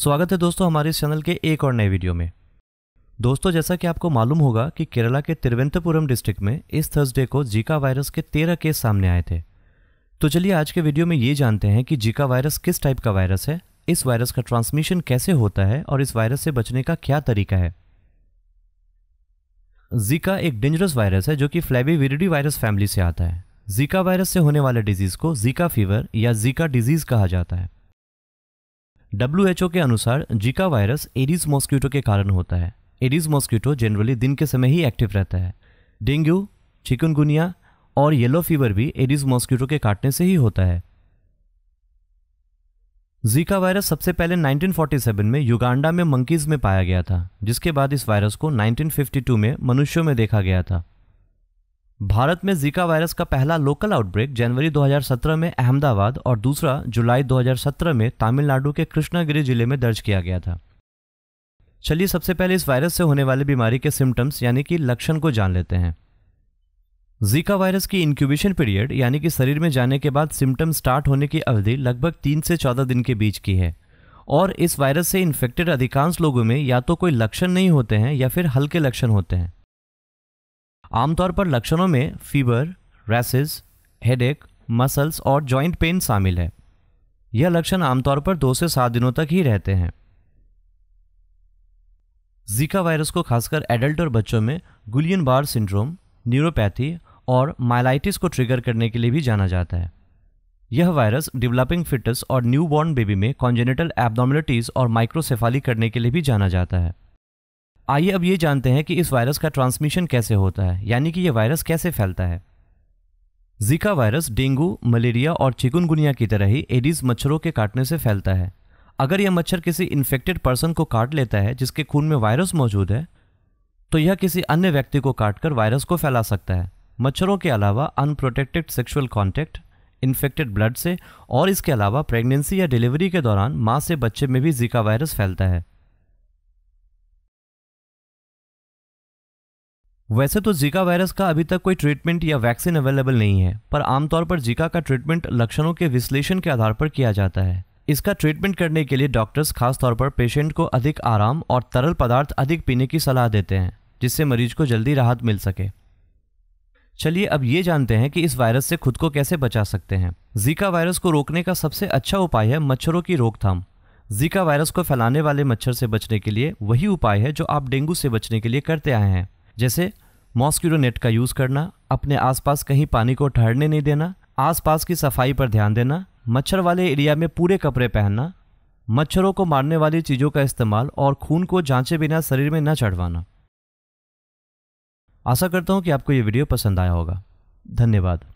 स्वागत है दोस्तों हमारे इस चैनल के एक और नए वीडियो में दोस्तों जैसा कि आपको मालूम होगा कि केरला के तिरुवनंतपुरम डिस्ट्रिक्ट में इस थर्सडे को जीका वायरस के तेरह केस सामने आए थे तो चलिए आज के वीडियो में ये जानते हैं कि जीका वायरस किस टाइप का वायरस है इस वायरस का ट्रांसमिशन कैसे होता है और इस वायरस से बचने का क्या तरीका है जीका एक डेंजरस वायरस है जो कि विरिडी वायरस फैमिली से आता है जीका वायरस से होने वाले डिजीज़ को जीका फीवर या जीका डिजीज़ कहा जाता है डब्ल्यू के अनुसार जीका वायरस एडीज मॉस्क्यूटो के कारण होता है एडीज मॉस्क्यूटो जनरली दिन के समय ही एक्टिव रहता है डेंगू चिकनगुनिया और येलो फीवर भी एडीज मॉस्क्यूटो के काटने से ही होता है जीका वायरस सबसे पहले 1947 में युगांडा में मंकीज में पाया गया था जिसके बाद इस वायरस को 1952 में मनुष्यों में देखा गया था भारत में जीका वायरस का पहला लोकल आउटब्रेक जनवरी 2017 में अहमदाबाद और दूसरा जुलाई 2017 में तमिलनाडु के कृष्णागिरी जिले में दर्ज किया गया था चलिए सबसे पहले इस वायरस से होने वाली बीमारी के सिम्टम्स यानी कि लक्षण को जान लेते हैं जीका वायरस की इंक्यूबेशन पीरियड यानी कि शरीर में जाने के बाद सिम्टम स्टार्ट होने की अवधि लगभग तीन से चौदह दिन के बीच की है और इस वायरस से इन्फेक्टेड अधिकांश लोगों में या तो कोई लक्षण नहीं होते हैं या फिर हल्के लक्षण होते हैं आमतौर पर लक्षणों में फीवर रैसेस हेडेक मसल्स और जॉइंट पेन शामिल है यह लक्षण आमतौर पर दो से सात दिनों तक ही रहते हैं जीका वायरस को खासकर एडल्ट और बच्चों में गुलियन बार सिंड्रोम न्यूरोपैथी और माइलाइटिस को ट्रिगर करने के लिए भी जाना जाता है यह वायरस डेवलपिंग फिटस और न्यूबॉर्न बेबी में कॉन्जेनेटल एबनॉर्मलिटीज और माइक्रोसेफाली करने के लिए भी जाना जाता है आइए अब ये जानते हैं कि इस वायरस का ट्रांसमिशन कैसे होता है यानी कि यह वायरस कैसे फैलता है जीका वायरस डेंगू मलेरिया और चिकुनगुनिया की तरह ही एडीज मच्छरों के काटने से फैलता है अगर यह मच्छर किसी इन्फेक्टेड पर्सन को काट लेता है जिसके खून में वायरस मौजूद है तो यह किसी अन्य व्यक्ति को काटकर वायरस को फैला सकता है मच्छरों के अलावा unprotected sexual contact infected blood से और इसके अलावा प्रेगनेंसी या डिलीवरी के दौरान माँ से बच्चे में भी जीका वायरस फैलता है वैसे तो जीका वायरस का अभी तक कोई ट्रीटमेंट या वैक्सीन अवेलेबल नहीं है पर आमतौर पर जीका का ट्रीटमेंट लक्षणों के विश्लेषण के आधार पर किया जाता है इसका ट्रीटमेंट करने के लिए डॉक्टर्स खासतौर पर पेशेंट को अधिक आराम और तरल पदार्थ अधिक पीने की सलाह देते हैं जिससे मरीज को जल्दी राहत मिल सके चलिए अब ये जानते हैं कि इस वायरस से खुद को कैसे बचा सकते हैं जीका वायरस को रोकने का सबसे अच्छा उपाय है मच्छरों की रोकथाम जीका वायरस को फैलाने वाले मच्छर से बचने के लिए वही उपाय है जो आप डेंगू से बचने के लिए करते आए हैं जैसे मॉस्किटो नेट का यूज़ करना अपने आसपास कहीं पानी को ठहरने नहीं देना आसपास की सफाई पर ध्यान देना मच्छर वाले एरिया में पूरे कपड़े पहनना मच्छरों को मारने वाली चीज़ों का इस्तेमाल और खून को जांचे बिना शरीर में न चढ़वाना आशा करता हूँ कि आपको ये वीडियो पसंद आया होगा धन्यवाद